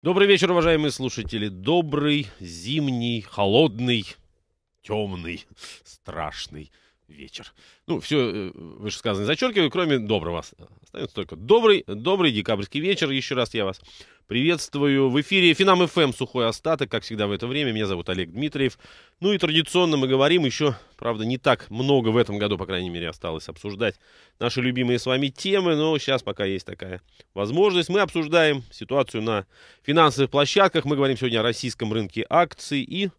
Добрый вечер, уважаемые слушатели. Добрый, зимний, холодный, темный, страшный вечер. Ну, все э, вышесказанное зачеркиваю, кроме доброго. Остается только добрый, добрый декабрьский вечер. Еще раз я вас приветствую. В эфире Финам ФМ эм. «Сухой остаток». Как всегда в это время, меня зовут Олег Дмитриев. Ну и традиционно мы говорим еще, правда, не так много в этом году, по крайней мере, осталось обсуждать наши любимые с вами темы. Но сейчас пока есть такая возможность. Мы обсуждаем ситуацию на финансовых площадках. Мы говорим сегодня о российском рынке акций и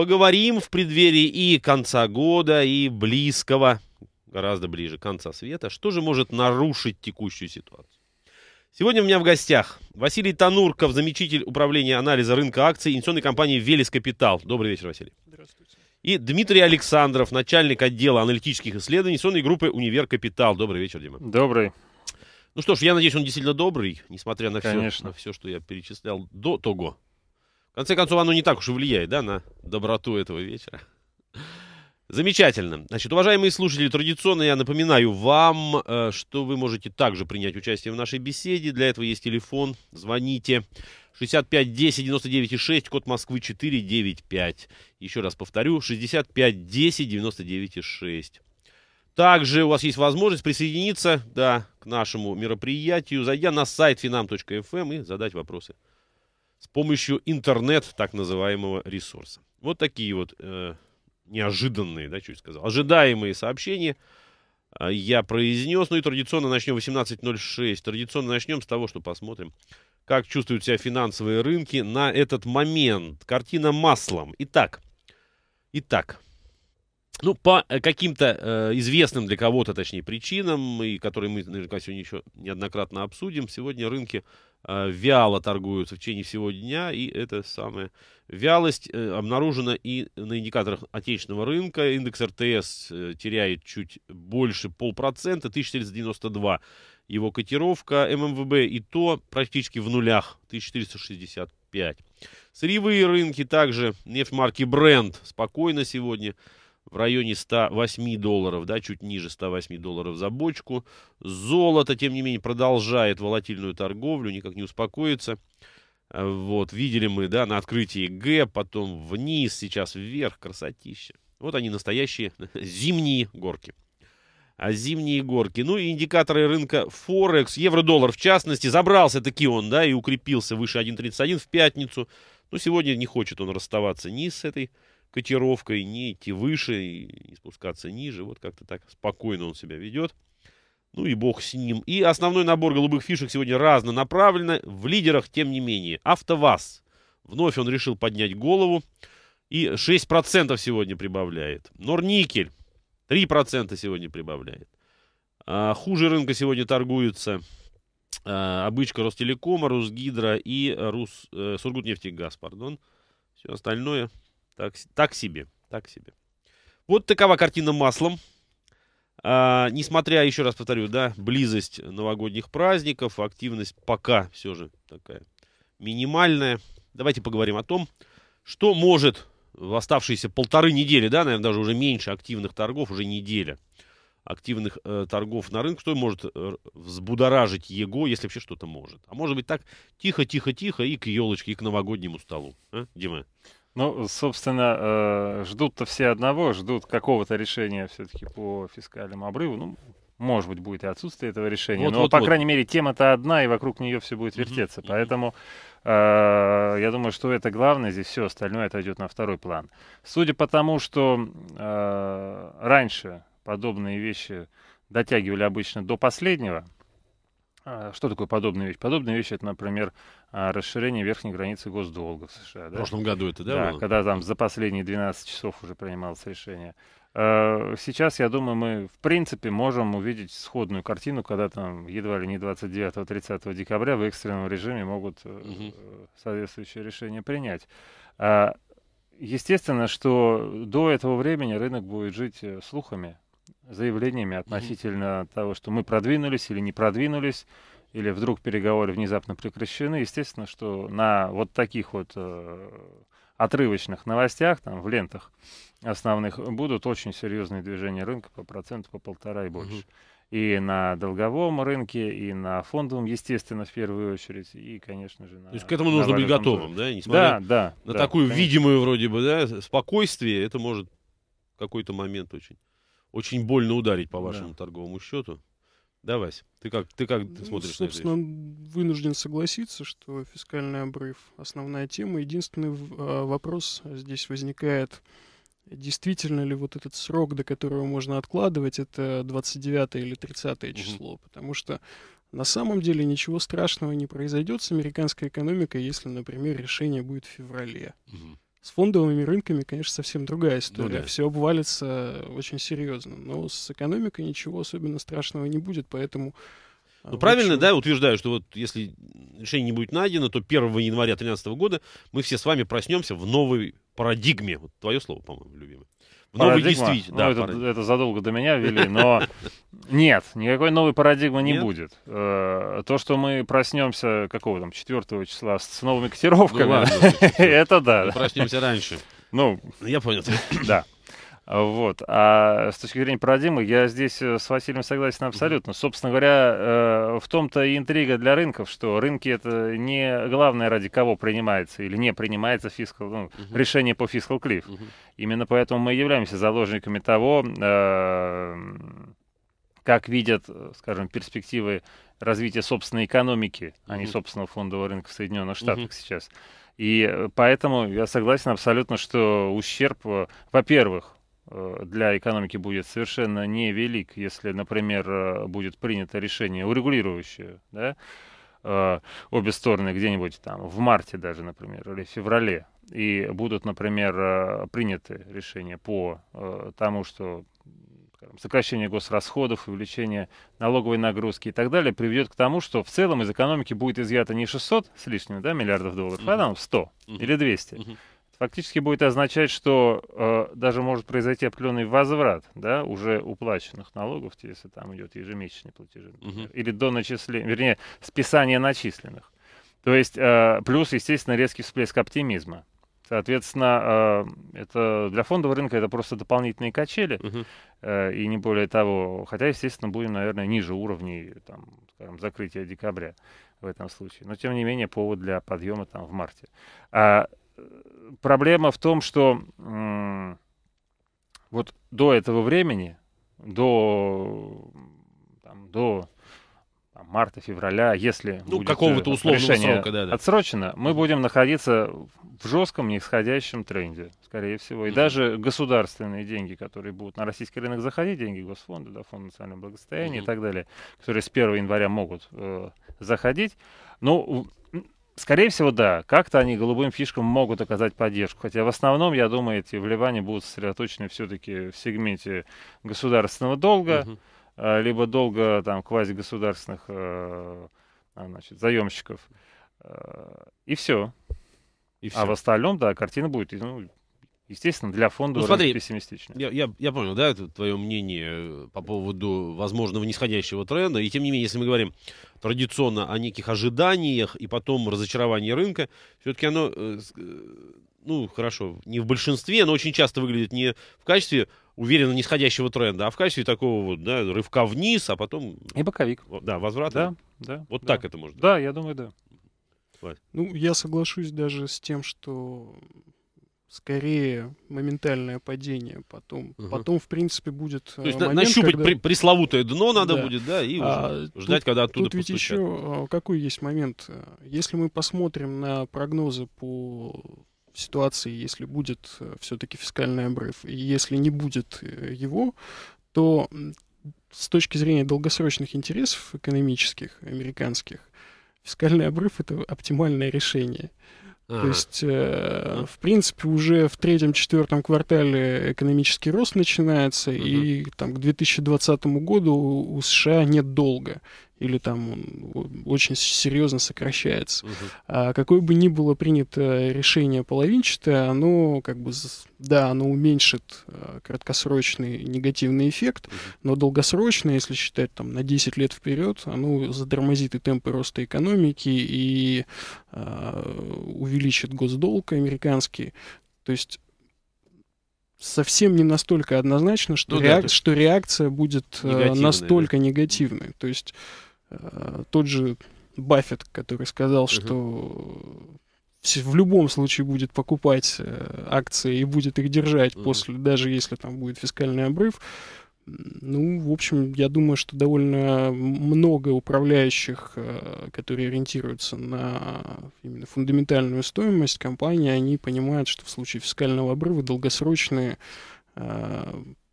Поговорим в преддверии и конца года, и близкого, гораздо ближе конца света, что же может нарушить текущую ситуацию. Сегодня у меня в гостях Василий Танурков, замечитель управления анализа рынка акций инвестиционной компании «Велес Капитал». Добрый вечер, Василий. Здравствуйте. И Дмитрий Александров, начальник отдела аналитических исследований инвестиционной группы «Универ Капитал». Добрый вечер, Дима. Добрый. Ну что ж, я надеюсь, он действительно добрый, несмотря на, все, на все, что я перечислял до того. В конце концов, оно не так уж и влияет, да, на доброту этого вечера. Замечательно. Значит, уважаемые слушатели, традиционно я напоминаю вам, э, что вы можете также принять участие в нашей беседе. Для этого есть телефон. Звоните. 65 10 99 6, код Москвы 495. Еще раз повторю, 65 10 99 6. Также у вас есть возможность присоединиться да, к нашему мероприятию, зайдя на сайт finam.fm эм и задать вопросы с помощью интернет так называемого ресурса. Вот такие вот э, неожиданные, да, чуть сказал, ожидаемые сообщения э, я произнес. Ну и традиционно начнем 18.06. Традиционно начнем с того, что посмотрим, как чувствуют себя финансовые рынки на этот момент. Картина маслом. Итак, итак, ну, по э, каким-то э, известным для кого-то, точнее, причинам, и которые мы наверняка сегодня еще неоднократно обсудим, сегодня рынки э, вяло торгуются в течение всего дня, и эта самая вялость э, обнаружена и на индикаторах отечественного рынка. Индекс РТС э, теряет чуть больше полпроцента, 1492 его котировка. ММВБ и то практически в нулях, 1465. Сырьевые рынки также, нефть марки Brent спокойно сегодня – в районе 108 долларов, да, чуть ниже 108 долларов за бочку. Золото, тем не менее, продолжает волатильную торговлю, никак не успокоится. Э, вот, видели мы, да, на открытии Г, потом вниз, сейчас вверх, красотища. Вот они настоящие зимние горки. А зимние горки. Ну и индикаторы рынка Форекс, евро-доллар в частности, забрался таки он, да, и укрепился выше 1.31 в пятницу. Но ну, сегодня не хочет он расставаться ни с этой котировкой, не идти выше и не спускаться ниже. Вот как-то так спокойно он себя ведет. Ну и бог с ним. И основной набор голубых фишек сегодня разнонаправленно. В лидерах, тем не менее, АвтоВАЗ. Вновь он решил поднять голову. И 6% сегодня прибавляет. Норникель 3% сегодня прибавляет. А, хуже рынка сегодня торгуется а, обычка Ростелекома, Русгидро и Рус, э, Сургутнефтегаз, пардон. Все остальное так, так себе, так себе. Вот такова картина маслом. А, несмотря, еще раз повторю, да, близость новогодних праздников, активность пока все же такая минимальная. Давайте поговорим о том, что может в оставшиеся полторы недели, да, наверное, даже уже меньше активных торгов, уже неделя активных э, торгов на рынке, что может э, взбудоражить его, если вообще что-то может. А может быть так тихо-тихо-тихо и к елочке, и к новогоднему столу. А, Дима? Ну, собственно, э, ждут-то все одного, ждут какого-то решения все-таки по фискальному обрыву. Ну, может быть, будет и отсутствие этого решения. Вот, но, вот, по вот. крайней мере, тема-то одна, и вокруг нее все будет вертеться. Mm-hmm. Поэтому э, я думаю, что это главное, здесь все остальное отойдет на второй план. Судя по тому, что э, раньше подобные вещи дотягивали обычно до последнего, а, что такое подобная вещь? Подобная вещь — это, например, а, расширение верхней границы госдолга в США. Да? В прошлом году это, да? Да, было? когда там за последние 12 часов уже принималось решение. А, сейчас, я думаю, мы, в принципе, можем увидеть сходную картину, когда там едва ли не 29-30 декабря в экстренном режиме могут угу. соответствующее решение принять. Естественно, что до этого времени рынок будет жить э, слухами, заявлениями относительно mm-hmm. того, что мы продвинулись или не продвинулись, или вдруг переговоры внезапно прекращены. Естественно, что на вот таких вот э, отрывочных новостях, там, в лентах основных, будут очень серьезные движения рынка по проценту, по полтора и больше. Mm-hmm. И на долговом рынке, и на фондовом, естественно, в первую очередь, и, конечно же, на... То есть к этому нужно быть готовым, да? Несмотря да, да. На да, такую конечно. видимую вроде бы, да, спокойствие, это может какой-то момент очень очень больно ударить по вашему да. торговому счету. Да, Вась, ты как, ты как ну, смотришь на это? Собственно, вынужден согласиться, что фискальный обрыв – основная тема. Единственный а, вопрос здесь возникает, действительно ли вот этот срок, до которого можно откладывать, это 29 или 30 число. Угу. Потому что на самом деле ничего страшного не произойдет с американской экономикой, если, например, решение будет в феврале. Угу. С фондовыми рынками, конечно, совсем другая ну история. Ну, да. Все обвалится очень серьезно. Но с экономикой ничего особенно страшного не будет, поэтому... А, ну, правильно, да, утверждаю, что вот если решение не будет найдено, то 1 января 2013 года мы все с вами проснемся в новой парадигме. Вот твое слово, по-моему, любимое в новой действительности. Да, ну, это, это задолго до меня вели, но нет, никакой новой парадигмы не нет? будет. Э, то, что мы проснемся какого там, 4 числа с новыми котировками, ну, ладно, это да. Мы проснемся раньше. Ну, ну, я понял. Да. Вот. А с точки зрения парадигмы, я здесь э, с Василием согласен абсолютно. Собственно говоря, э, в том-то и интрига для рынков, что рынки это не главное, ради кого принимается или не принимается фискал, ну, uh -huh. решение по фискал клифф. Uh -huh. Именно поэтому мы являемся заложниками того, э, как видят, скажем, перспективы развития собственной экономики, uh -huh. а не собственного фондового рынка в Соединенных Штатах uh -huh. сейчас. И поэтому я согласен абсолютно, что ущерб, во-первых, Э, для экономики будет совершенно невелик, если, например, э, будет принято решение урегулирующее, да, э, обе стороны где-нибудь там в марте даже, например, или в феврале, и будут, например, приняты решения по тому, что сокращение госрасходов, увеличение налоговой нагрузки и так далее приведет к тому, что в целом из экономики будет изъято не 600 с лишним да, миллиардов долларов, а там 100 или 200 фактически будет означать, что э, даже может произойти определенный возврат да, уже уплаченных налогов, если там идет ежемесячные платежи, угу. или до начисления, вернее, списание начисленных. То есть э, плюс, естественно, резкий всплеск оптимизма. Соответственно, э, это для фондового рынка это просто дополнительные качели, угу. uh и не более того. Хотя, естественно, будем, наверное, ниже уровней там, скажем, закрытия декабря в этом случае. Но, тем не менее, повод для подъема там в марте. А проблема в том, что вот до этого времени, до, там, до там, марта, февраля, если ну, будет какого-то э, условного решение срока, да, да. отсрочено, мы будем находиться в жестком нисходящем тренде, скорее всего. И mm даже государственные деньги, которые будут на российский рынок заходить, деньги Госфонда, да, Фонд национального благосостояния mm и так далее, которые с 1 января могут э, заходить, ну, Скорее всего, да. Как-то они голубым фишкам могут оказать поддержку. Хотя в основном, я думаю, эти вливания будут сосредоточены все-таки в сегменте государственного долга, угу. либо долга там квазигосударственных э, а, значит, заемщиков. Э, и все. И все. А в остальном, да, картина будет ну, естественно, для фонда ну, смотри, пессимистичнее. Я, я, я понял, да, это твое мнение э, по поводу возможного нисходящего тренда. И тем не менее, если мы говорим традиционно о неких ожиданиях и потом разочаровании рынка, все-таки оно, э, э, ну, хорошо, не в большинстве, но очень часто выглядит не в качестве уверенно нисходящего тренда, а в качестве такого вот, да, рывка вниз, а потом... И боковик. Да, возврат. Да, да. Вот да. так это может быть. Да, я думаю, да. Ну, я соглашусь даже с тем, что скорее моментальное падение потом. Угу. Потом, в принципе, будет То э, есть момент, нащупать когда... при, пресловутое дно надо да. будет, да, и а, ждать, тут, когда оттуда Тут ведь еще э, какой есть момент. Если мы посмотрим на прогнозы по ситуации, если будет э, все-таки фискальный обрыв, и если не будет его, то с точки зрения долгосрочных интересов экономических, американских, фискальный обрыв — это оптимальное решение. Uh то есть, э, в принципе, уже в третьем-четвертом квартале экономический рост начинается, угу. и там, к 2020 году у США нет долга или там он очень серьезно сокращается. Угу. А какое бы ни было принято решение половинчатое, оно как бы, да, оно уменьшит а, краткосрочный негативный эффект, угу. но долгосрочно, если считать там на 10 лет вперед, оно затормозит и темпы роста экономики, и а, увеличит госдолг американский. То есть совсем не настолько однозначно, что, ну, реак... да, есть... что реакция будет а, негативной, настолько да. негативной. То есть Э, тот же Баффет, который сказал, угу. что в любом случае будет покупать э, акции и будет их держать mm-hmm. после, даже если там будет фискальный обрыв. Ну, в общем, я думаю, что довольно много управляющих, э, которые ориентируются на именно фундаментальную стоимость компании, они понимают, что в случае фискального обрыва долгосрочные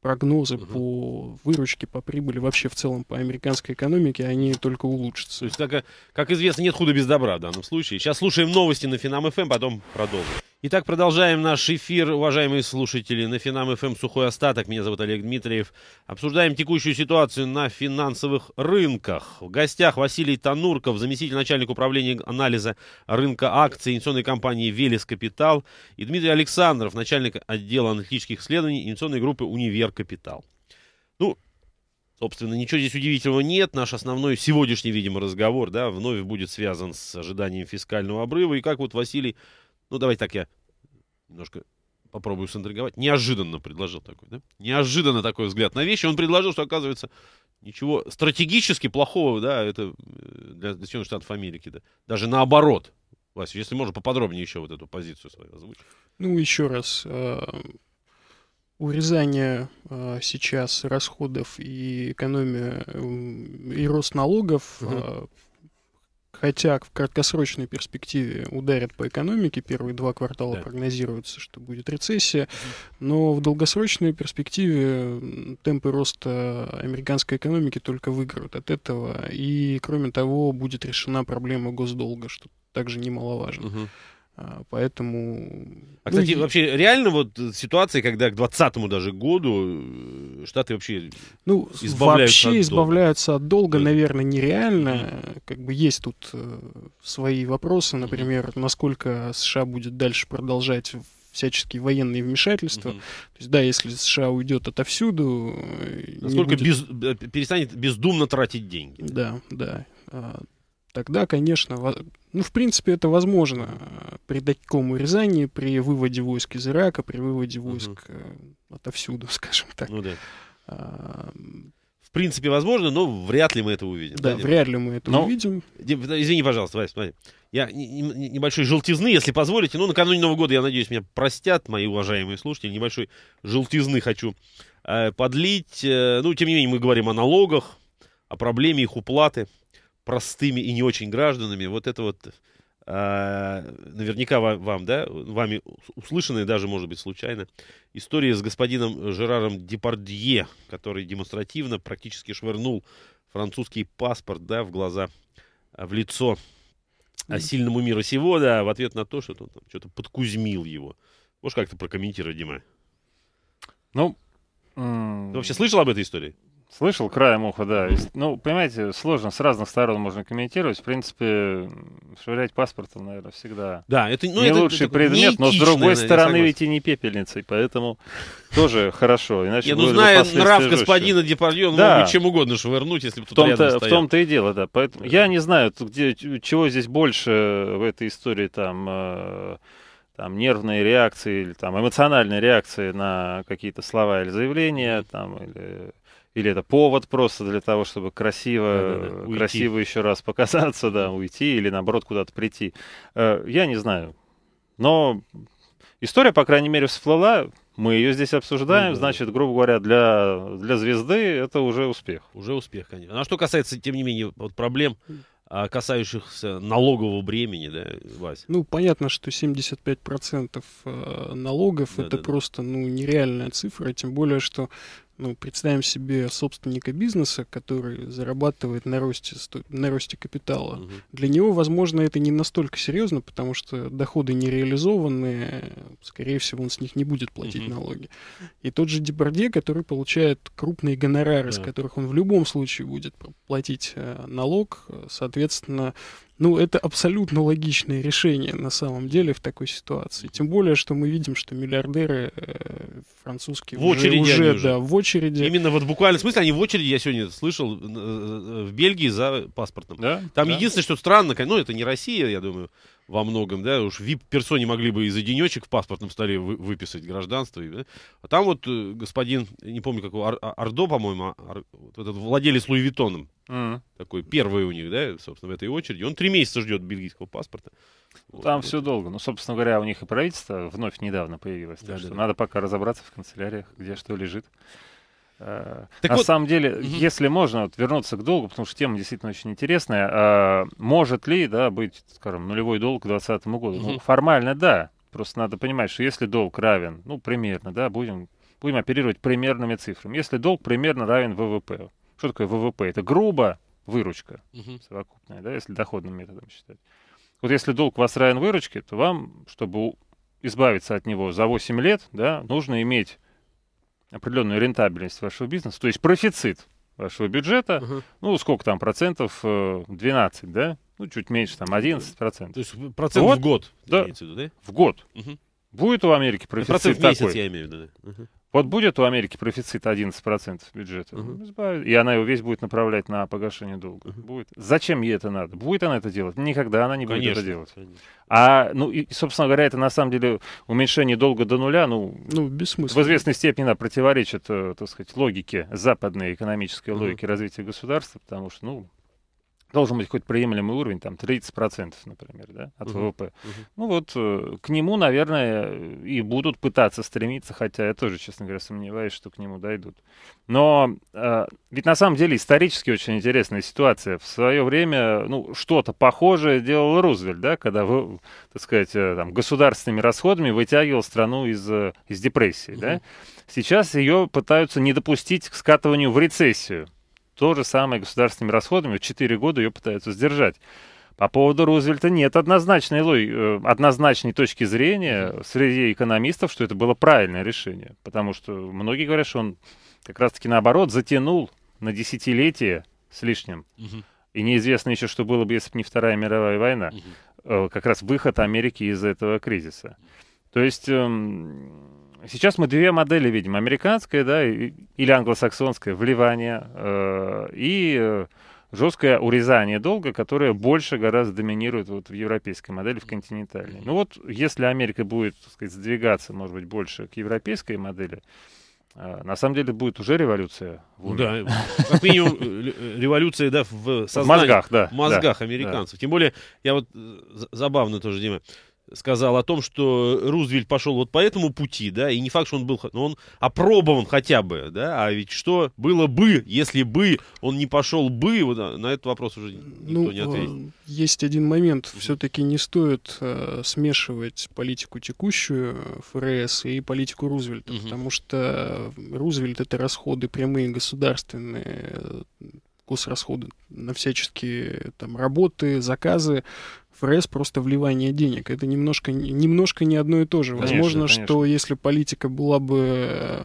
прогнозы угу. по выручке, по прибыли, вообще в целом по американской экономике, они только улучшатся. То есть, как, как известно, нет худа без добра в данном случае. Сейчас слушаем новости на Финам-ФМ, эм, потом продолжим. Итак, продолжаем наш эфир, уважаемые слушатели, на Финам ФМ эм «Сухой остаток». Меня зовут Олег Дмитриев. Обсуждаем текущую ситуацию на финансовых рынках. В гостях Василий Танурков, заместитель начальника управления анализа рынка акций инвестиционной компании «Велес Капитал» и Дмитрий Александров, начальник отдела аналитических исследований инвестиционной группы «Универ Капитал». Ну, Собственно, ничего здесь удивительного нет. Наш основной сегодняшний, видимо, разговор да, вновь будет связан с ожиданием фискального обрыва. И как вот Василий ну, давайте так я немножко попробую синтриговать. Неожиданно предложил такой, да? Неожиданно такой взгляд на вещи. Он предложил, что, оказывается, ничего стратегически плохого, да, это э, для, для Соединенных Штатов Америки, да. Даже наоборот. Вася, если можно, поподробнее еще вот эту позицию свою озвучить. Ну, еще раз, э, урезание э, сейчас расходов и экономия э, и рост налогов угу. э, хотя в краткосрочной перспективе ударят по экономике, первые два квартала да. прогнозируется, что будет рецессия, но в долгосрочной перспективе темпы роста американской экономики только выиграют от этого, и кроме того будет решена проблема госдолга, что также немаловажно. Угу. А, поэтому... А, кстати, ну, вообще реально вот ситуация, когда к 20 даже году э, Штаты вообще ну, избавляются вообще от избавляются долга. от долга, наверное, нереально. Как бы есть тут э, свои вопросы, например, насколько США будет дальше продолжать всяческие военные вмешательства. Угу. То есть, да, если США уйдет отовсюду... Э, насколько будет... без... перестанет бездумно тратить деньги. Да, да. да тогда, конечно, ну, в принципе, это возможно э, при таком урезании, при выводе войск из Ирака, при выводе войск угу. отовсюду, скажем так. Ну да. А, в принципе, возможно, но вряд ли мы это увидим. Да, да вряд ли мы это но... увидим. Извини, пожалуйста, Вась, смотри. Я небольшой желтизны, если позволите. Ну, накануне Нового года, я надеюсь, меня простят мои уважаемые слушатели. Небольшой желтизны хочу э, подлить. Э, ну, тем не менее, мы говорим о налогах, о проблеме их уплаты простыми и не очень гражданами, вот это вот а, наверняка вам, да, вами услышанные даже, может быть, случайно, история с господином Жераром Депардье, который демонстративно практически швырнул французский паспорт, да, в глаза, а, в лицо а, сильному мира сего, да, в ответ на то, что он там что-то подкузмил его. Можешь как-то прокомментировать, Дима? Ну, Ты вообще слышал об этой истории? Слышал краем уха, да. Ну, понимаете, сложно, с разных сторон можно комментировать. В принципе, швырять паспортом, наверное, всегда. Да, это ну, не это, лучший это, предмет, этично, но с другой наверное, стороны ведь и не пепельницей, поэтому тоже хорошо. Иначе я, ну, зная нрав господина Депардье, он да. мог бы чем угодно швырнуть, если бы тут в том-то, рядом В том-то и дело, да. Поэтому да. я не знаю, где, чего здесь больше в этой истории там э, там, нервные реакции или там, эмоциональные реакции на какие-то слова или заявления, там, или или это повод просто для того, чтобы красиво, да, да, да. красиво уйти. еще раз показаться, да, уйти или наоборот куда-то прийти. Э, я не знаю. Но история, по крайней мере, всплыла. Мы ее здесь обсуждаем, ну, значит, грубо говоря, для, для звезды это уже успех. Уже успех, конечно. Ну, а что касается, тем не менее, вот проблем, а, касающихся налогового бремени, да, Вась Ну, понятно, что 75% э, налогов да, это да, просто, да. ну, нереальная цифра, тем более, что ну, представим себе собственника бизнеса, который зарабатывает на росте, на росте капитала. Угу. Для него, возможно, это не настолько серьезно, потому что доходы нереализованные, скорее всего, он с них не будет платить угу. налоги. И тот же Депарде, который получает крупные гонорары, да. с которых он в любом случае будет платить э, налог, э, соответственно, ну, это абсолютно логичное решение на самом деле в такой ситуации. Тем более, что мы видим, что миллиардеры э, французские в уже, очереди уже, уже, да, в очереди. Именно вот в буквальном смысле они в очереди, я сегодня слышал, э, э, в Бельгии за паспортом. Да? Там да. единственное, что странно, ну, это не Россия, я думаю, во многом, да, уж вип-персоне могли бы из за денечек в паспортном столе вы, выписать гражданство. Да? А там вот э, господин, не помню какого, Ар, Ардо, по-моему, Ар, вот этот владелец Луи Виттоном, такой первый у них, да, собственно, в этой очереди. Он три месяца ждет бельгийского паспорта. Вот. Там все долго. Ну, собственно говоря, у них и правительство вновь недавно появилось. так да, что да. надо пока разобраться в канцеляриях, где что лежит. Э, так На вот... самом деле, угу. если можно вот, вернуться к долгу, потому что тема действительно очень интересная, а, может ли да, быть, скажем, нулевой долг к 2020 году? Угу. Ну, формально да. Просто надо понимать, что если долг равен, ну, примерно, да, будем, будем оперировать примерными цифрами. Если долг примерно равен ВВП, что такое ВВП? Это грубо выручка угу. совокупная, да, если доходным методом считать. Вот если долг у вас равен выручке, то вам, чтобы избавиться от него за 8 лет, да, нужно иметь определенную рентабельность вашего бизнеса, то есть профицит вашего бюджета, угу. ну, сколько там, процентов 12, э, да? Ну, чуть меньше, там, 11 процентов. То есть процент вот, в год, да, в виду, да? В год. Угу. Будет у Америки профицит такой? процент в такой. месяц, я имею в виду. Да. Угу. Вот будет у Америки профицит 11% бюджета, uh и она его весь будет направлять на погашение долга. uh Будет. Зачем ей это надо? Будет она это делать? Никогда она не будет конечно, будет это делать. Конечно. А, ну, и, собственно говоря, это на самом деле уменьшение долга до нуля, ну, ну бессмысленно. в известной степени да, противоречит, э, так сказать, логике, западной экономической логике uh развития государства, потому что, ну, должен быть хоть приемлемый уровень, там 30%, например, да, от угу. ВВП. Угу. Ну вот э, к нему, наверное, и будут пытаться стремиться, хотя я тоже, честно говоря, сомневаюсь, что к нему дойдут. Но э, ведь на самом деле исторически очень интересная ситуация. В свое время, ну, что-то похожее делал Рузвельт, да, когда, вы, так сказать, э, там, государственными расходами вытягивал страну из, э, из депрессии, угу. да. Сейчас ее пытаются не допустить к скатыванию в рецессию. То же самое государственными расходами. В 4 года ее пытаются сдержать. По поводу Рузвельта нет однозначной, лой э, однозначной точки зрения среди экономистов, что это было правильное решение. Потому что многие говорят, что он как раз-таки наоборот затянул на десятилетие с лишним. Угу. И неизвестно еще, что было бы, если бы не Вторая мировая война. Угу. Как раз выход Америки из этого кризиса. То есть... Эм, сейчас мы две модели видим. Американская, да, или англосаксонская, вливание, э, и э, жесткое урезание долга, которое больше гораздо доминирует вот в европейской модели, в континентальной. Ну вот, если Америка будет, так сказать, сдвигаться, может быть, больше к европейской модели, э, на самом деле будет уже революция в уме. Да, как минимум э, революция да, в сознании. В мозгах, да. В мозгах да, американцев. Да. Тем более, я вот, забавно тоже, Дима, сказал о том, что Рузвельт пошел вот по этому пути, да, и не факт, что он был, но он опробован хотя бы, да, а ведь что было бы, если бы он не пошел бы, вот а, на этот вопрос уже никто ну, не ответит. Э, есть один момент, все-таки не стоит э, смешивать политику текущую э, ФРС и политику Рузвельта, угу. потому что э, Рузвельт это расходы прямые государственные, госрасходы на всяческие там, работы, заказы, ФРС просто вливание денег. Это немножко, немножко не одно и то же. Конечно, Возможно, конечно. что если политика была бы э,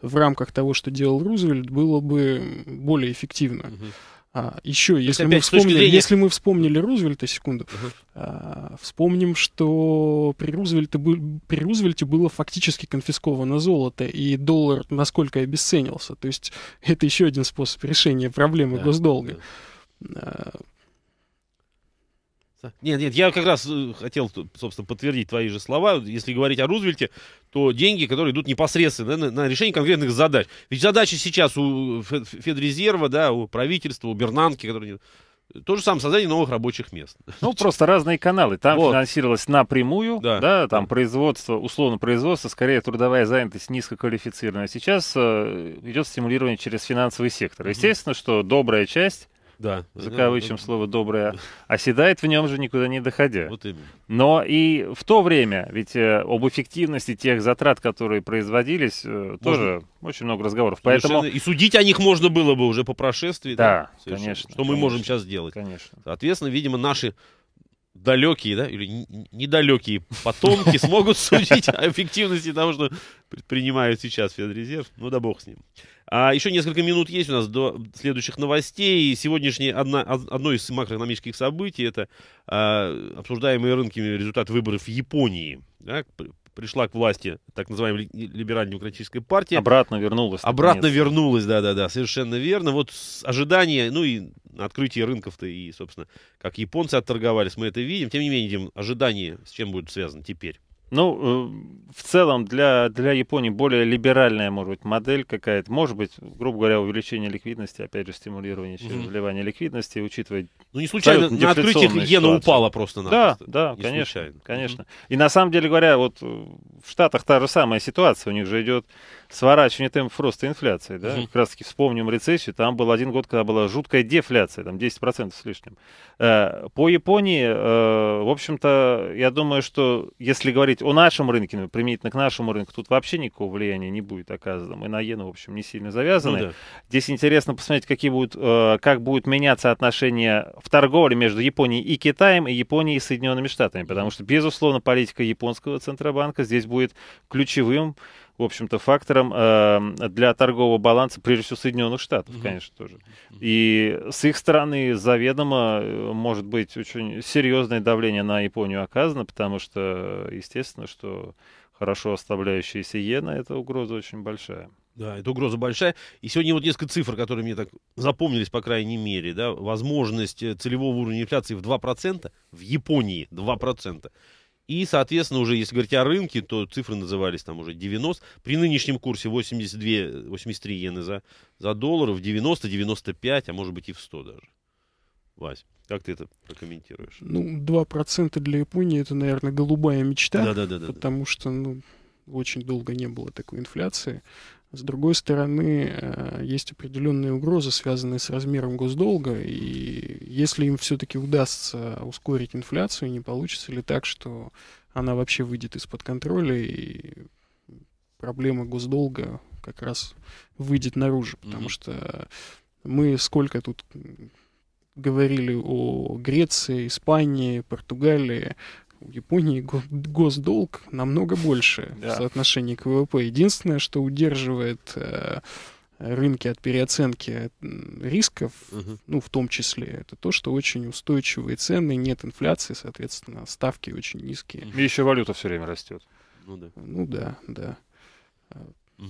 в рамках того, что делал Рузвельт, было бы более эффективно. Угу. А, еще, есть, если мы, вспомнили, зрения... если мы вспомнили Рузвельта, секунду, угу. а, вспомним, что при Рузвельте, был, при Рузвельте было фактически конфисковано золото, и доллар насколько обесценился. То есть это еще один способ решения проблемы да, госдолга. Да. А, пожалуйста. Нет, нет, я как раз э, хотел, собственно, подтвердить твои же слова. Если говорить о Рузвельте, то деньги, которые идут непосредственно на, на решение конкретных задач. Ведь задачи сейчас у э, Федрезерва, да, у правительства, у Бернанки, которые... То же самое создание новых рабочих мест. Ну, просто разные каналы. Там вот. финансировалось напрямую, да, да там да. производство, условно производство, скорее трудовая занятость низкоквалифицированная. Сейчас э, идет стимулирование через финансовый сектор. Естественно, что добрая часть да, за кавычем да, э, э, слово э, «доброе», оседает в нем же никуда не доходя. Вот Но и в то время, ведь об эффективности тех затрат, которые производились, можно. тоже очень много разговоров. Поэтому... И судить о них можно было бы уже по прошествии. Да, да конечно. Что конечно. мы можем сейчас делать. Конечно. Соответственно, видимо, наши далекие, да, или недалекие потомки смогут судить о эффективности того, что предпринимают сейчас Федрезерв. Ну да бог с ним. А еще несколько минут есть у нас до следующих новостей. сегодняшнее одно из макроэкономических событий это а, обсуждаемые рынками результат выборов в Японии. Да, пришла к власти так называемая либерально-демократическая партия. Обратно вернулась. Обратно наконец. вернулась, да-да-да, совершенно верно. Вот ожидания, ну и открытие рынков-то и, собственно, как японцы отторговались, мы это видим. Тем не менее, Дим, ожидания с чем будут связаны теперь? Ну, э, в целом для, для Японии более либеральная, может быть, модель какая-то. Может быть, грубо говоря, увеличение ликвидности, опять же, стимулирование через угу. вливание ликвидности, учитывая... Ну, не случайно на открытиях иена упала просто на Да, да, не конечно. Случайно. конечно. Угу. И на самом деле говоря, вот э, в Штатах та же самая ситуация. У них же идет сворачивание темпов роста инфляции, да, угу. как раз таки вспомним рецессию, там был один год, когда была жуткая дефляция, там 10% с лишним. Э, по Японии, э, в общем-то, я думаю, что если говорить о нашем рынке, ну, применительно к нашему рынку, тут вообще никакого влияния не будет оказано. Мы на иену, в общем, не сильно завязаны. Ну, да. Здесь интересно посмотреть, какие будут, э, как будет меняться отношения в торговле между Японией и Китаем, и Японией и Соединенными Штатами, потому что, безусловно, политика японского Центробанка здесь будет ключевым в общем-то, фактором э, для торгового баланса, прежде всего, Соединенных Штатов, mm-hmm. конечно, тоже. И с их стороны заведомо э, может быть очень серьезное давление на Японию оказано, потому что, э, естественно, что хорошо оставляющаяся иена, это угроза очень большая. Да, это угроза большая. И сегодня вот несколько цифр, которые мне так запомнились, по крайней мере. Да? Возможность э, целевого уровня инфляции в 2%, в Японии 2%. И, соответственно, уже если говорить о рынке, то цифры назывались там уже 90. При нынешнем курсе 82, 83 иены за, за доллар, в 90, 95, а может быть и в 100 даже. Вась, как ты это прокомментируешь? Ну, 2% для Японии это, наверное, голубая мечта. Да, да, да. Потому да, да. что, ну, очень долго не было такой инфляции. С другой стороны, э, есть определенные угрозы, связанные с размером госдолга, и если им все-таки удастся ускорить инфляцию, не получится ли так, что она вообще выйдет из-под контроля, и проблема госдолга как раз выйдет наружу, потому mm-hmm. что мы сколько тут говорили о Греции, Испании, Португалии, у Японии госдолг намного больше в соотношении к ВВП. Единственное, что удерживает э, рынки от переоценки рисков, угу. ну, в том числе, это то, что очень устойчивые цены, нет инфляции, соответственно, ставки очень низкие. И еще валюта все время растет. Ну да. Ну да, да.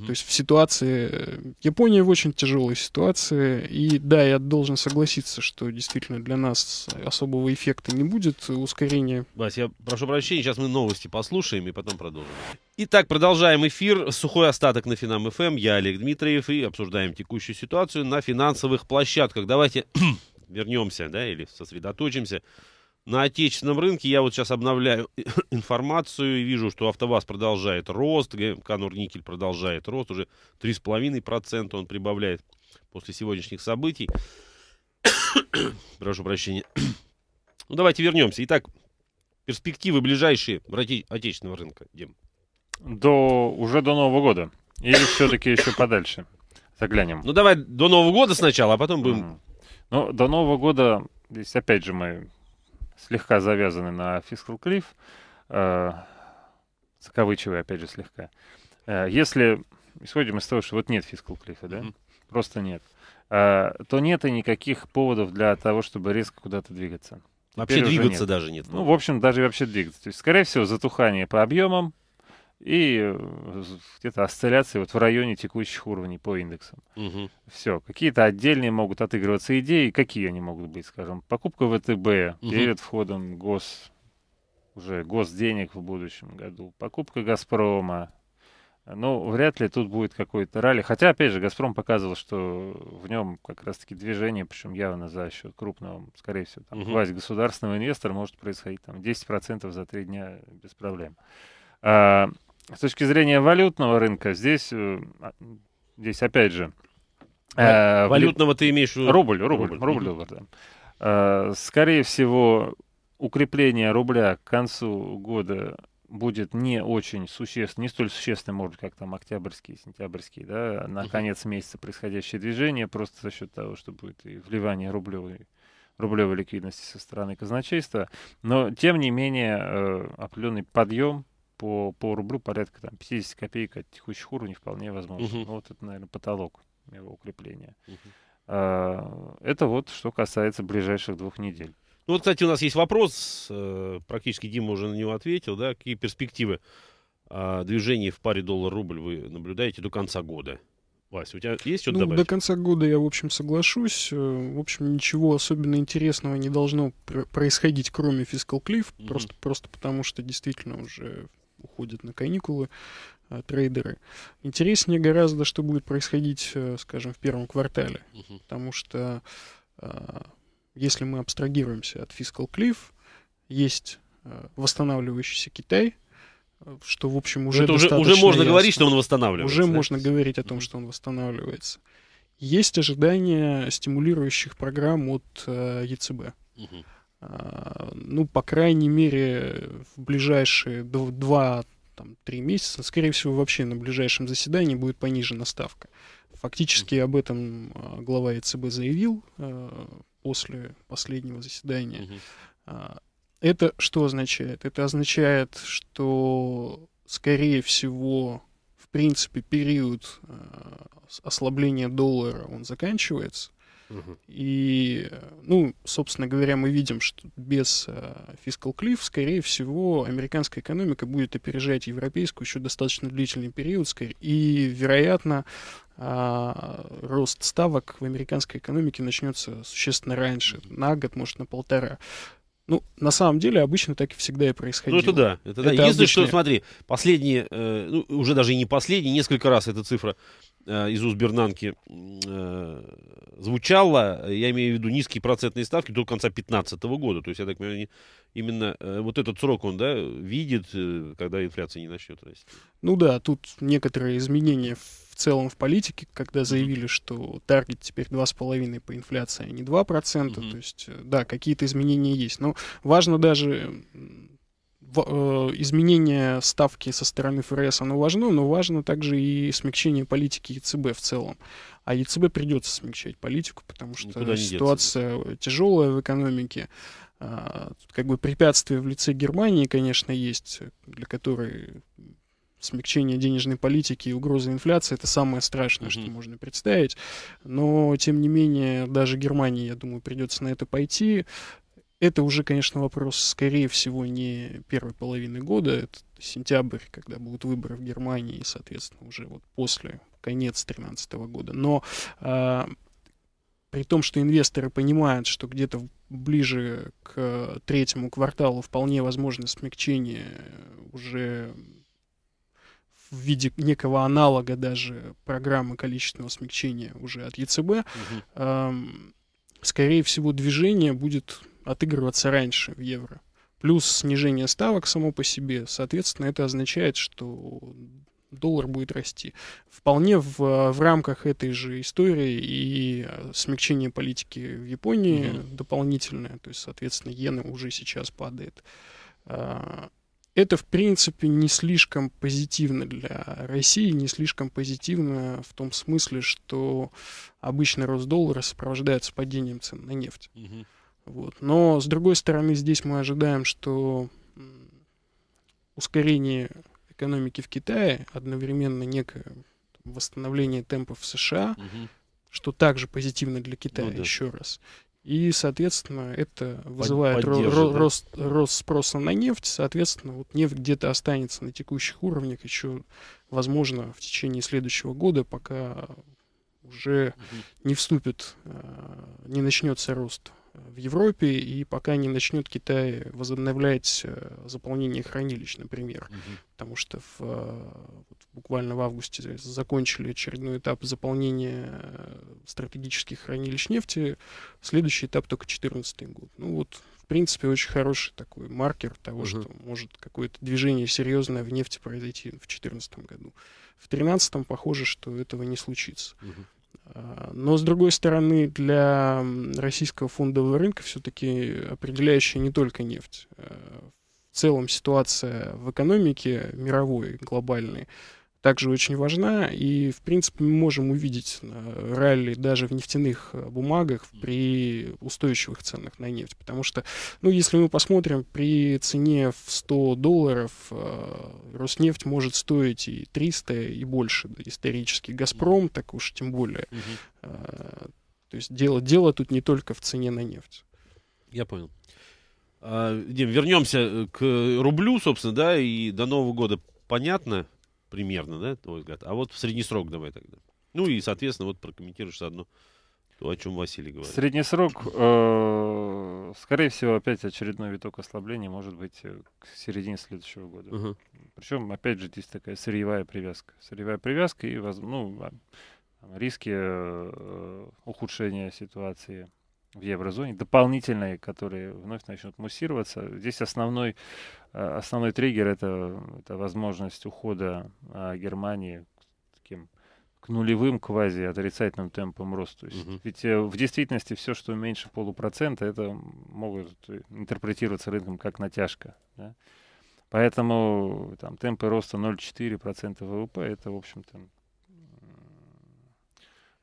То есть в ситуации... Э, Япония в очень тяжелой ситуации. И да, я должен согласиться, что действительно для нас особого эффекта не будет ускорения. Вася, я прошу прощения, сейчас мы новости послушаем и потом продолжим. Итак, продолжаем эфир. Сухой остаток на Финам ФМ. Эм. Я Олег Дмитриев и обсуждаем текущую ситуацию на финансовых площадках. Давайте вернемся, да, или сосредоточимся на отечественном рынке я вот сейчас обновляю информацию и вижу, что АвтоВАЗ продолжает рост, ГМК Нурникель продолжает рост, уже 3,5% он прибавляет после сегодняшних событий. Прошу прощения. ну, давайте вернемся. Итак, перспективы ближайшие отечественного рынка, Дим. До, уже до Нового года. Или все-таки еще подальше? Заглянем. Ну, давай до Нового года сначала, а потом будем... Ну, до Нового года, здесь опять же мы слегка завязаны на fiscal cliff, э, закавычивая, опять же, слегка. Э, если исходим из того, что вот нет fiscal cliff, да, mm-hmm. просто нет, э, то нет и никаких поводов для того, чтобы резко куда-то двигаться. Вообще Теперь двигаться нет. даже нет. Ну, в общем, даже вообще двигаться. То есть, скорее всего, затухание по объемам, и э, где-то осцилляции вот в районе текущих уровней по индексам. Угу. Все, какие-то отдельные могут отыгрываться идеи, какие они могут быть, скажем, покупка ВТБ угу. перед входом гос уже госденег в будущем году, покупка Газпрома. Ну, вряд ли тут будет какой-то ралли. Хотя, опять же, Газпром показывал, что в нем как раз-таки движение, причем явно за счет крупного, скорее всего, там, угу. власть государственного инвестора может происходить там 10% за три дня без проблем. Угу. А, с точки зрения валютного рынка, здесь, э, а, здесь опять же... Э, валютного ты имеешь... Рубль, рубль, рубль, доллар, да. Э, скорее всего, укрепление рубля к концу года будет не очень существенно, не столь существенно, может, как там октябрьский, сентябрьский, да, на конец месяца происходящее движение, просто за счет того, что будет и вливание рублевой, рублевой ликвидности со стороны казначейства. Но, тем не менее, определенный подъем по, по рублю порядка там, 50 копеек от текущих уровней вполне возможно. Uh -huh. Ну, вот это, наверное, потолок его укрепления. Uh -huh. А, это вот что касается ближайших двух недель. Ну вот, кстати, у нас есть вопрос, э, практически Дима уже на него ответил, да, какие перспективы а, движения в паре доллар-рубль вы наблюдаете до конца года? Вася, у тебя есть что-то ну, добавить? До конца года я, в общем, соглашусь. Э, в общем, ничего особенно интересного не должно происходить, кроме фискал клифф, угу. просто, просто потому что действительно уже уходят на каникулы э, трейдеры. Интереснее гораздо, что будет происходить, э, скажем, в первом квартале, угу. потому что э, если мы абстрагируемся от fiscal cliff, есть восстанавливающийся Китай, что, в общем, уже ну, Это уже, уже можно ясно. говорить, что он восстанавливается. Уже да? можно говорить о том, что он восстанавливается. Есть ожидания стимулирующих программ от ЕЦБ. Угу. А, ну, по крайней мере, в ближайшие 2-3 месяца, скорее всего, вообще на ближайшем заседании будет понижена ставка. Фактически об этом а, глава ЕЦБ заявил а, после последнего заседания. Это что означает? Это означает, что, скорее всего, в принципе, период ослабления доллара, он заканчивается. И, ну, собственно говоря, мы видим, что без фискал э, клифф, скорее всего, американская экономика будет опережать европейскую еще достаточно длительный период, и, вероятно, а, рост ставок в американской экономике начнется существенно раньше, на год, может, на полтора. Ну, на самом деле, обычно так и всегда и ну, происходило. Ну, это да. Это, это да. Единственное, обычное... что, смотри, последние, э, ну, уже даже и не последние, несколько раз эта цифра Э, из уст Бернанки э, звучало, я имею в виду низкие процентные ставки до конца 2015 года. То есть, я так понимаю, они, именно э, вот этот срок он да, видит, когда инфляция не начнет расти. Ну да, тут некоторые изменения в целом в политике, когда заявили, что таргет теперь 2,5 по инфляции, а не 2%. Mm-hmm. То есть, да, какие-то изменения есть. Но важно даже Э, изменение ставки со стороны ФРС, оно важно, но важно также и смягчение политики ЕЦБ в целом. А ЕЦБ придется смягчать политику, потому что ситуация деться. тяжелая в экономике. А, тут как бы препятствия в лице Германии, конечно, есть, для которой смягчение денежной политики и угроза инфляции это самое страшное, mm-hmm. что можно представить. Но тем не менее, даже Германии, я думаю, придется на это пойти. Это уже, конечно, вопрос, скорее всего, не первой половины года, это сентябрь, когда будут выборы в Германии, и, соответственно, уже вот после, конец 2013 года. Но э, при том, что инвесторы понимают, что где-то ближе к третьему кварталу вполне возможно смягчение уже в виде некого аналога даже программы количественного смягчения уже от ЕЦБ, угу. э, скорее всего, движение будет отыгрываться раньше в евро. Плюс снижение ставок само по себе, соответственно, это означает, что доллар будет расти. Вполне в, в рамках этой же истории и э, смягчение политики в Японии mm дополнительное, то есть, соответственно, иена уже сейчас падает. А, это, в принципе, не слишком позитивно для России, не слишком позитивно в том смысле, что обычный рост доллара сопровождается падением цен на нефть. mm вот. Но, с другой стороны, здесь мы ожидаем, что ускорение экономики в Китае, одновременно некое восстановление темпов в США, угу. что также позитивно для Китая, ну, да. еще раз. И, соответственно, это вызывает ро- ро- да? рост, рост спроса на нефть. Соответственно, вот нефть где-то останется на текущих уровнях еще, возможно, в течение следующего года, пока уже угу. не вступит, а, не начнется рост в Европе, и пока не начнет Китай возобновлять э, заполнение хранилищ, например. Угу. Потому что в, э, вот буквально в августе закончили очередной этап заполнения э, стратегических хранилищ нефти. Следующий этап только 2014 год. Ну вот, в принципе, очень хороший такой маркер того, угу. что может какое-то движение серьезное в нефти произойти в 2014 году. В 2013, похоже, что этого не случится. Угу. А, но, с другой стороны, для российского фондового рынка все-таки определяющая не только нефть. А в целом ситуация в экономике мировой, глобальной, также очень важна. И, в принципе, мы можем увидеть ралли даже в нефтяных э, бумагах при устойчивых ценах на нефть. Потому что, ну, если мы посмотрим, при цене в 100 долларов э, Роснефть может стоить и 300, и больше. Исторически Газпром, так уж тем более. Угу. То есть дело, дело тут не только в цене на нефть. Я понял. А, Дим, вернемся к рублю, собственно, да, и до Нового года понятно, примерно, да, твой взгляд. А вот в среднесрок давай тогда. Ну и, соответственно, вот прокомментируешь одно то, о чем Василий говорит. Среднесрок э, скорее всего, опять очередной виток ослабления может быть э, к середине следующего года. Uh-huh. Причем, опять же, здесь такая сырьевая привязка. Сырьевая привязка и, ну, риски э, ухудшения ситуации в еврозоне, дополнительные, которые вновь начнут муссироваться. Здесь основной, э, основной триггер это, это возможность ухода а, Германии к таким к нулевым квази отрицательным темпам роста. Угу. Uh-huh. Ведь э, в действительности все, что меньше полупроцента, это могут интерпретироваться рынком как натяжка. Да? Поэтому там, темпы роста 0,4% ВВП это, в общем-то,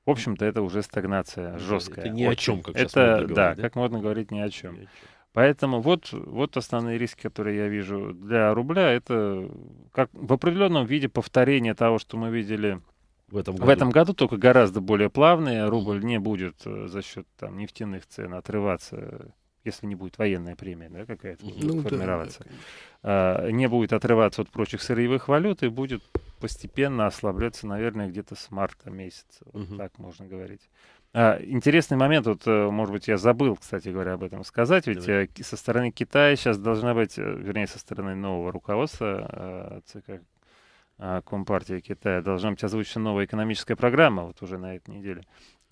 в общем-то, это уже стагнация жесткая. Это ни о чем, как это, да, говорить, да, как можно говорить ни о чем. Ни о чем. Поэтому вот, вот основные риски, которые я вижу для рубля, это как в определенном виде повторение того, что мы видели в этом году, в этом году только гораздо более плавные. Рубль не будет э, за счет там, нефтяных цен отрываться если не будет военная премия да, какая-то ну, формироваться, да, да. А, не будет отрываться от прочих сырьевых валют и будет постепенно ослабляться, наверное, где-то с марта месяца. Вот угу. так можно говорить. А, интересный момент, вот, э, может быть, я забыл, кстати говоря, об этом сказать, ведь Давай. Э, со стороны Китая сейчас должна быть, э, вернее, со стороны нового руководства ЦК Компартии Китая должна быть озвучена новая экономическая программа вот уже на этой неделе.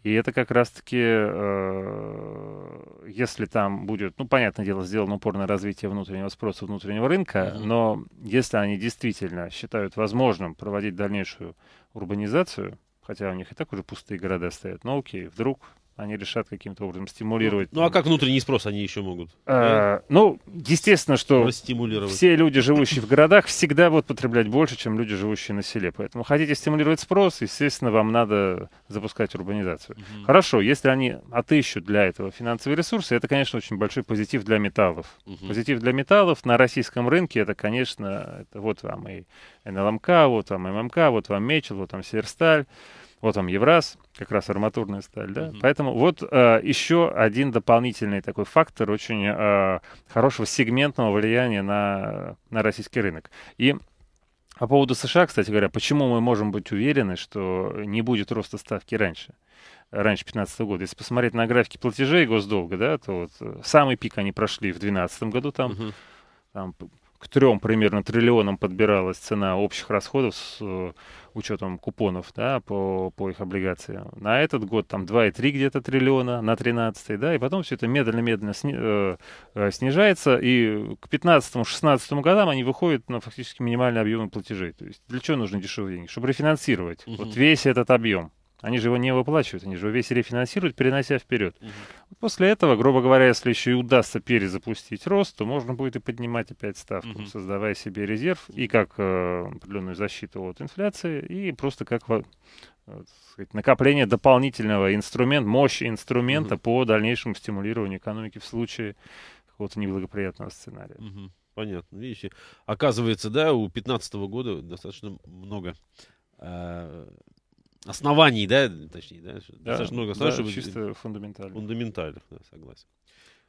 И это как раз-таки, э, если там будет, ну, понятное дело, сделано упор на развитие внутреннего спроса внутреннего рынка, mm-hmm. но если они действительно считают возможным проводить дальнейшую урбанизацию, хотя у них и так уже пустые города стоят, но ну, окей, вдруг они решат каким-то образом ну, стимулировать. Ну, ну а как внутренний спрос они еще могут? А, ну, естественно, что все люди, живущие в городах, всегда будут потреблять больше, чем люди, живущие на селе. Поэтому хотите стимулировать спрос, естественно, вам надо запускать урбанизацию. Угу. Хорошо, если они отыщут для этого финансовые ресурсы, это, конечно, очень большой позитив для металлов. Угу. Позитив для металлов на российском рынке, это, конечно, это вот вам и НЛМК, вот вам ММК, вот вам Мечел, вот вам Северсталь. Вот там Евраз, как раз арматурная сталь, да. Угу. Поэтому вот э, еще один дополнительный такой фактор очень э, хорошего сегментного влияния на, на российский рынок. И по поводу США, кстати говоря, почему мы можем быть уверены, что не будет роста ставки раньше? раньше 2015 года. Если посмотреть на графики платежей госдолга, да, то вот э, самый пик они прошли в 2012 году там. Угу там к трем примерно триллионам подбиралась цена общих расходов с э, учетом купонов да, по, по их облигациям. На этот год там 2,3 где-то триллиона, на 13 да, и потом все это медленно-медленно э, э, снижается, и к 15-16 годам они выходят на фактически минимальный объем платежей. То есть для чего нужны дешевые деньги? Чтобы рефинансировать угу. вот весь этот объем. Они же его не выплачивают, они же его весь рефинансируют, перенося вперед. Угу. После этого, грубо говоря, если еще и удастся перезапустить рост, то можно будет и поднимать опять ставку, угу. создавая себе резерв и как э, определенную защиту от инфляции, и просто как э, сказать, накопление дополнительного инструмента, мощи инструмента угу. по дальнейшему стимулированию экономики в случае какого-то неблагоприятного сценария. Угу. Понятно. Видите, оказывается, да, у 2015 года достаточно много э, оснований, да, точнее, да, да достаточно много оснований, да, чтобы... чисто фундаментальных. Фундаментальных, да, согласен.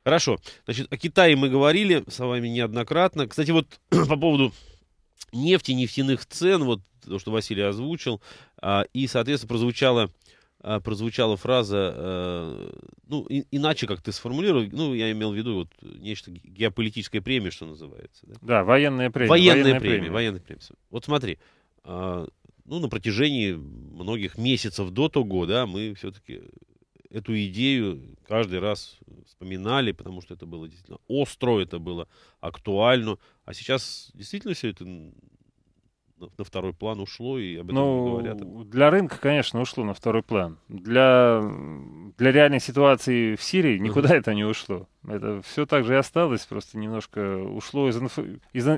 Хорошо. Значит, о Китае мы говорили с вами неоднократно. Кстати, вот по поводу нефти, нефтяных цен, вот то, что Василий озвучил, а, и, соответственно, прозвучала, а, прозвучала фраза, а, ну, и, иначе как ты сформулировал, ну, я имел в виду вот нечто геополитическая премия, что называется. Да, да военная премия. Военная, военная премия, премия, военная премия. Вот смотри, а, ну, на протяжении многих месяцев до того, да, мы все-таки эту идею каждый раз вспоминали, потому что это было действительно остро, это было актуально. А сейчас действительно все это на второй план ушло, и об этом ну, говорят. Для рынка, конечно, ушло на второй план. Для, для реальной ситуации в Сирии никуда это не ушло. Это все так же и осталось, просто немножко ушло из, инф... из,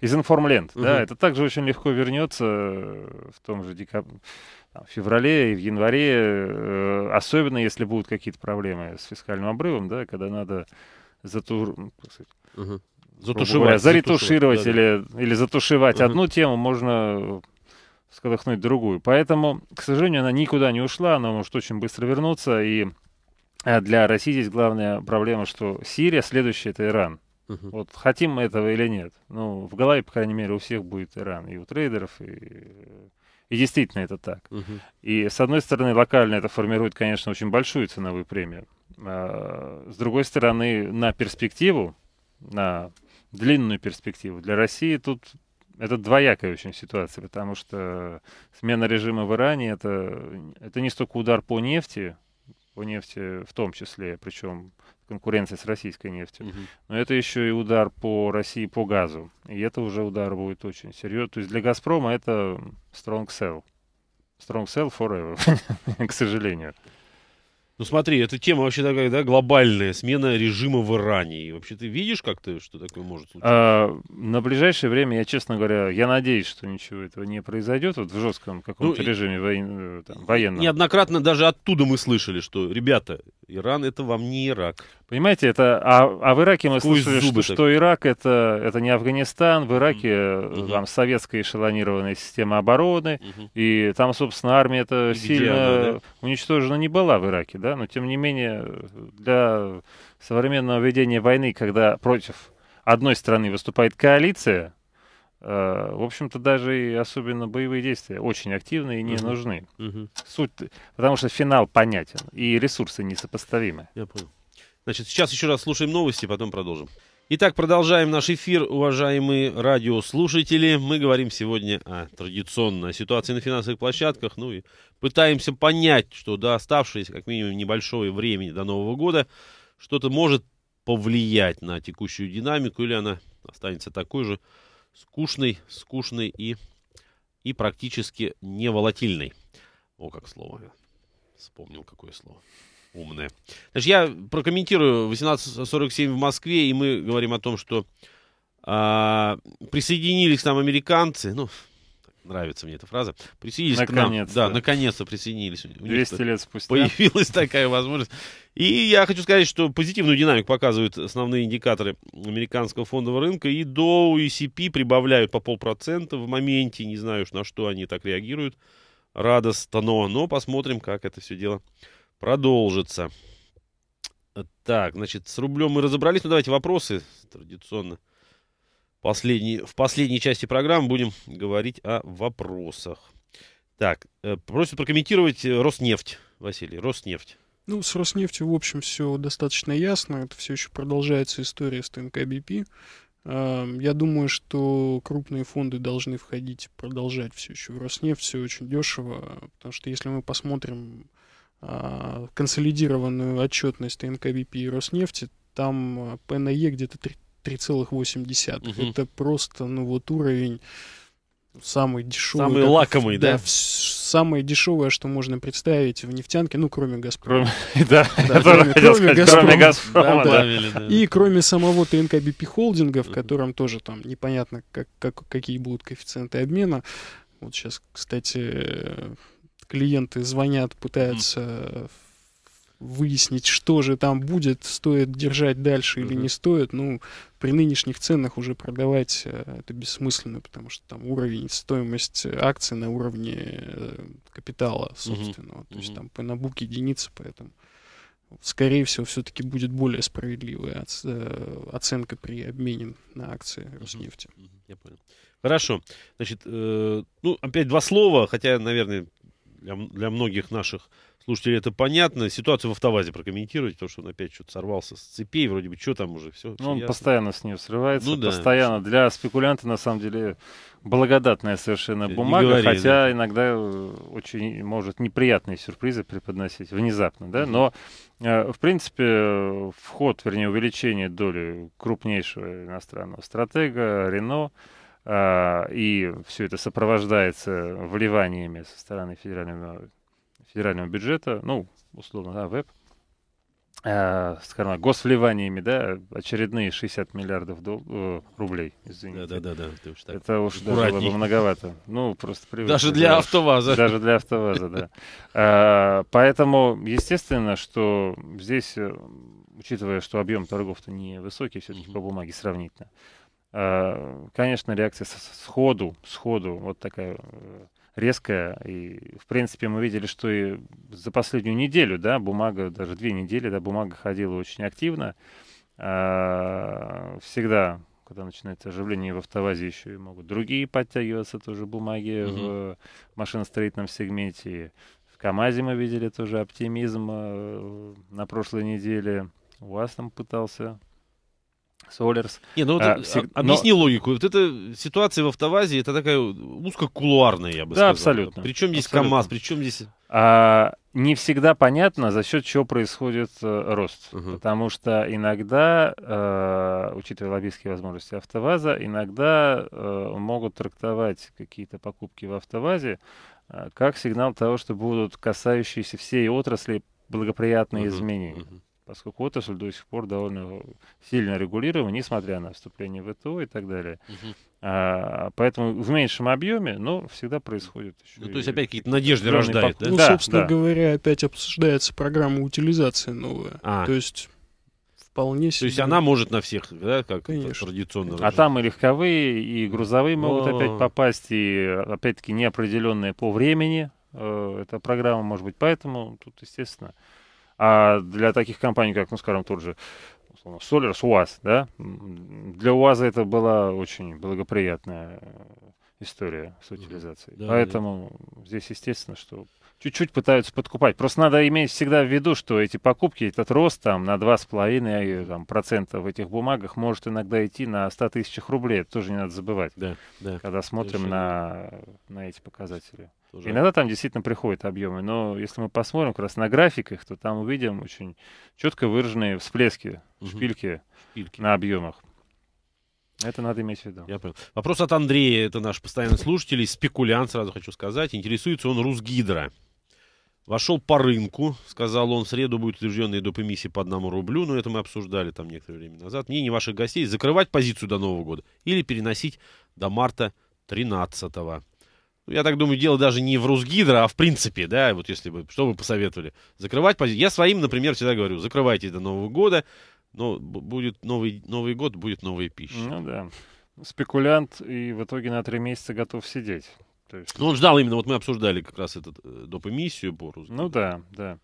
из информленд. Uh-huh. Да? Это также очень легко вернется в том же декабре, в феврале и в январе, э, особенно если будут какие-то проблемы с фискальным обрывом, да, когда надо затур... Uh-huh затушевать, заретушировать или, да, да. или затушевать угу. одну тему, можно э, сколыхнуть другую. Поэтому, к сожалению, она никуда не ушла, она может очень быстро вернуться. И э, для России здесь главная проблема, что Сирия, следующая это Иран. Угу. Вот хотим мы этого или нет. Ну, в голове, по крайней мере, у всех будет Иран. И у трейдеров, и, и действительно это так. Угу. И, с одной стороны, локально это формирует, конечно, очень большую ценовую премию. А, с другой стороны, на перспективу, на длинную перспективу. Для России тут это двоякая очень ситуация, потому что смена режима в Иране это, это не столько удар по нефти, по нефти в том числе, причем конкуренция с российской нефтью, угу. но это еще и удар по России по газу. И это уже удар будет очень серьезный. То есть для Газпрома это strong sell. Strong sell forever, к сожалению. Ну смотри, эта тема вообще такая, да, глобальная, смена режима в Иране. И вообще ты видишь как-то, что такое может случиться? А, на ближайшее время, я честно говоря, я надеюсь, что ничего этого не произойдет, вот в жестком каком-то ну, режиме воен... Э, там, военном. Неоднократно даже оттуда мы слышали, что, ребята, Иран это вам не Ирак. Понимаете, это, а, а в Ираке мы Сквозь слышали, что, что Ирак это, это не Афганистан, в Ираке mm-hmm. там советская эшелонированная система обороны, mm и там, собственно, армия это сильно да? уничтожена не была в Ираке, да, но тем не менее для современного ведения войны, когда против одной страны выступает коалиция, э, в общем-то даже и особенно боевые действия очень активны и не угу. нужны. Угу. Суть, потому что финал понятен и ресурсы несопоставимы. Я понял. Значит, сейчас еще раз слушаем новости, потом продолжим. Итак, продолжаем наш эфир, уважаемые радиослушатели. Мы говорим сегодня о традиционной ситуации на финансовых площадках, ну и пытаемся понять, что до оставшееся, как минимум небольшое времени до Нового года что-то может повлиять на текущую динамику, или она останется такой же скучной, скучной и, и практически неволатильной. О, как слово. Вспомнил, какое слово умные. Значит, я прокомментирую 18.47 в Москве, и мы говорим о том, что а, присоединились там американцы, ну, нравится мне эта фраза, присоединились наконец к нам. Да, наконец-то присоединились. 200 лет спустя. Появилась такая возможность. И я хочу сказать, что позитивную динамику показывают основные индикаторы американского фондового рынка. И Dow, и CP прибавляют по полпроцента в моменте. Не знаю уж, на что они так реагируют радостно, но посмотрим, как это все дело продолжится. Так, значит, с рублем мы разобрались. Ну, давайте вопросы традиционно. Последний, в последней части программы будем говорить о вопросах. Так, э, просят прокомментировать э, Роснефть, Василий, Роснефть. Ну, с Роснефтью, в общем, все достаточно ясно. Это все еще продолжается история с ТНК БП. Эм, я думаю, что крупные фонды должны входить, продолжать все еще в Роснефть, все очень дешево, потому что если мы посмотрим а, консолидированную отчетность ТНКВП и Роснефти, там а, ПНЕ где-то 3,8. Угу. Это просто, ну вот уровень самый дешевый. Самый как, лакомый, да? Да, в, самое дешевое, что можно представить в нефтянке, ну, кроме «Газпрома». да, да кроме, «Газпрома». да, да. И кроме самого ТНК-БП холдинга, в котором тоже там непонятно, как, как, какие будут коэффициенты обмена. Вот сейчас, кстати, клиенты звонят, пытаются э, выяснить, что же там будет, стоит держать дальше или не стоит. Ну, при нынешних ценах уже продавать э, это бессмысленно, потому что там уровень, стоимость акций на уровне э, капитала собственного. То есть там по бук единицы, поэтому скорее всего, все-таки будет более справедливая оценка при обмене на акции Роснефти. Я понял. Хорошо. Значит, э, ну, опять два слова, хотя, наверное, для, для многих наших слушателей это понятно. Ситуацию в автовазе прокомментируйте, то, что он опять что-то сорвался с цепей, вроде бы, что там уже, все. Ну, все он ясно. постоянно с ним срывается, ну, да. постоянно. Для спекулянта, на самом деле, благодатная совершенно э, бумага, говори, хотя да. иногда э, очень может неприятные сюрпризы преподносить внезапно, да, но э, в принципе вход, вернее увеличение доли крупнейшего иностранного стратега Рено а, и все это сопровождается вливаниями со стороны федерального, федерального бюджета, ну, условно, да, веб, а, скажем так, госвливаниями, да, очередные 60 миллиардов дол- э, рублей, извините. Да-да-да, ты уж так Это уж даже было бы многовато. Ну, просто привычно. Даже для да, автоваза. Даже для автоваза, да. А, поэтому, естественно, что здесь, э, учитывая, что объем торгов-то не высокий, все-таки по бумаге сравнительно, Э, конечно, реакция сходу, сходу, вот такая э, резкая. И, в принципе, мы видели, что и за последнюю неделю, да, бумага, даже две недели, да, бумага ходила очень активно. Э, всегда, когда начинается оживление в автовазе, еще и могут другие подтягиваться тоже бумаги mm-hmm. в машиностроительном сегменте. В КАМАЗе мы видели тоже оптимизм на прошлой неделе. У вас там пытался Солерс. Не, ну вот э, а, всег... объясни но... логику. Вот эта ситуация в автовазе, это такая узкокулуарная, я бы да, сказал. абсолютно. Причем здесь абсолютно. КАМАЗ, причем здесь... А, не всегда понятно, за счет чего происходит э, рост. Угу. Потому что иногда, э, учитывая лоббистские возможности автоваза, иногда э, могут трактовать какие-то покупки в автовазе э, как сигнал того, что будут касающиеся всей отрасли благоприятные угу. изменения. Угу поскольку отрасль до сих пор довольно сильно регулирована, несмотря на вступление в ВТО и так далее. А, поэтому в меньшем объеме, но всегда происходит еще. Ну, то есть опять какие-то надежды рождает, да? Ну, да, собственно да. говоря, опять обсуждается программа утилизации новая. А. То есть вполне себе. То есть она может на всех, да, как Конечно. традиционно. А там и легковые, и грузовые могут Но... опять попасть, и опять-таки неопределенные по времени. Э, эта программа может быть. Поэтому тут, естественно, а для таких компаний, как, ну, скажем, тот же Solars, УАЗ, да, для УАЗа это была очень благоприятная э, история с утилизацией. Да, Поэтому да. здесь естественно, что чуть-чуть пытаются подкупать. Просто надо иметь всегда в виду, что эти покупки, этот рост там на 2,5% э, в этих бумагах может иногда идти на 100 тысячах рублей. Это тоже не надо забывать, да, да, когда смотрим на, на эти показатели уже. Иногда там действительно приходят объемы, но если мы посмотрим как раз на графиках, то там увидим очень четко выраженные всплески, угу. шпильки, шпильки на объемах. Это надо иметь в виду. Я понял. Вопрос от Андрея, это наш постоянный слушатель, спекулянт, сразу хочу сказать. Интересуется он Русгидро. Вошел по рынку, сказал он, в среду будет утвержденная допэмиссия по одному рублю, но ну, это мы обсуждали там некоторое время назад. Мнение ваших гостей закрывать позицию до Нового года или переносить до марта 13 -го я так думаю, дело даже не в Русгидро, а в принципе, да, вот если бы, что бы посоветовали? Закрывать позиции. Я своим, например, всегда говорю, закрывайте до Нового года, но будет новый, новый год, будет новая пища. Ну да. Спекулянт и в итоге на три месяца готов сидеть. есть... Ну, он ждал именно, вот мы обсуждали как раз этот э, доп. эмиссию по Русгидро. Ну да, да.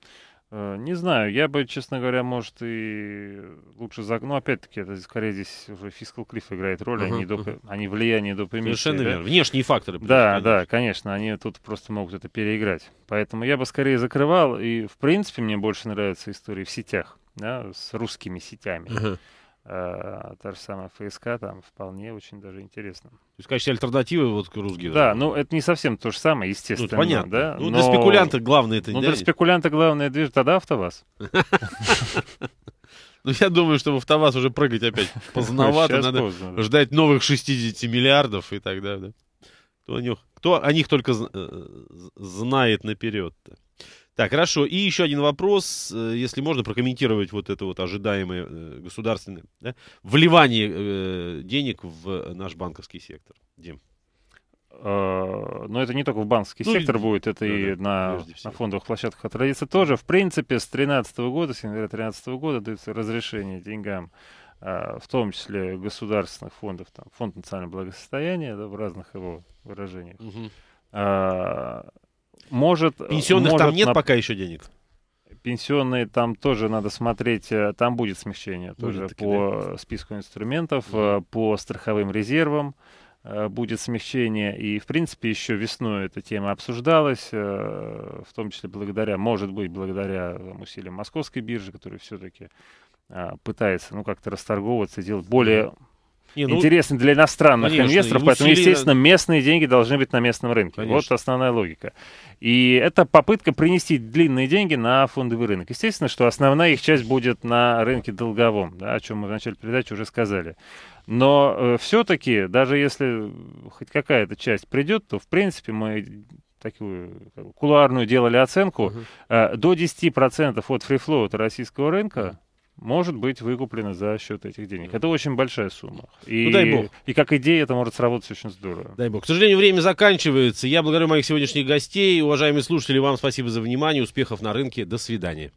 Э, не знаю, я бы, честно говоря, может и лучше за... Ну, опять-таки, это скорее здесь уже фискал клифф играет роль, uh-huh, а не, доп... uh-huh. а не влияние доп. эмиссии. Совершенно да? Внешние факторы. Да, конечно. да, конечно, они тут просто могут это переиграть. Поэтому я бы скорее закрывал, и, в принципе, мне больше нравятся истории в сетях, да, с русскими сетями. Uh-huh э, та же самая ФСК там вполне очень даже интересно. То есть в качестве альтернативы вот к русским. Да, да, ну это не совсем то же самое, естественно. Ну, понятно. Да? Ну, Но... для спекулянта главное это... Ну, да? для спекулянта главное движет, тогда АвтоВАЗ. Ну, я думаю, что в АвтоВАЗ уже прыгать опять поздновато. Надо ждать новых 60 миллиардов и так далее. Кто о них, кто о них только э, знает наперед-то. Так, хорошо. И еще один вопрос, э, если можно прокомментировать вот это вот ожидаемое э, государственное да, вливание э, денег в наш банковский сектор. Дим. Но ну, это не только в банковский ну, сектор будет, это да, ну и да, на, на фондовых площадках отразится тоже. В принципе, с 2013 года, с января 2013 года дается разрешение деньгам, в том числе государственных фондов, там, фонд национального благосостояния да, в разных его выражениях. Угу может... Пенсионных может там нет на... пока еще денег? Пенсионные там тоже надо смотреть, э, там будет смягчение тоже таки, по да. списку инструментов, да. Э, по страховым резервам э, будет смягчение. И, в принципе, еще весной эта тема обсуждалась, в том числе благодаря, может быть, благодаря усилиям московской биржи, которая все-таки а, пытается, ну, как-то расторговываться, делать более не, ну, интересны для иностранных конечно, инвесторов, усилие... поэтому, естественно, местные деньги должны быть на местном рынке. Конечно. Вот основная логика. И это попытка принести длинные деньги на фондовый рынок. Естественно, что основная их часть будет на рынке долговом, да, о чем мы в начале передачи уже сказали. Но э, все-таки, даже если хоть какая-то часть придет, то, в принципе, мы такую кулуарную делали оценку, uh э, до 10% от фрифлоута российского рынка может быть выкуплено за счет этих денег. Это очень большая сумма. И, ну, дай бог. И как идея это может сработать очень здорово. Дай бог. К сожалению, время заканчивается. Я благодарю моих сегодняшних гостей. Уважаемые слушатели, вам спасибо за внимание. Успехов на рынке. До свидания.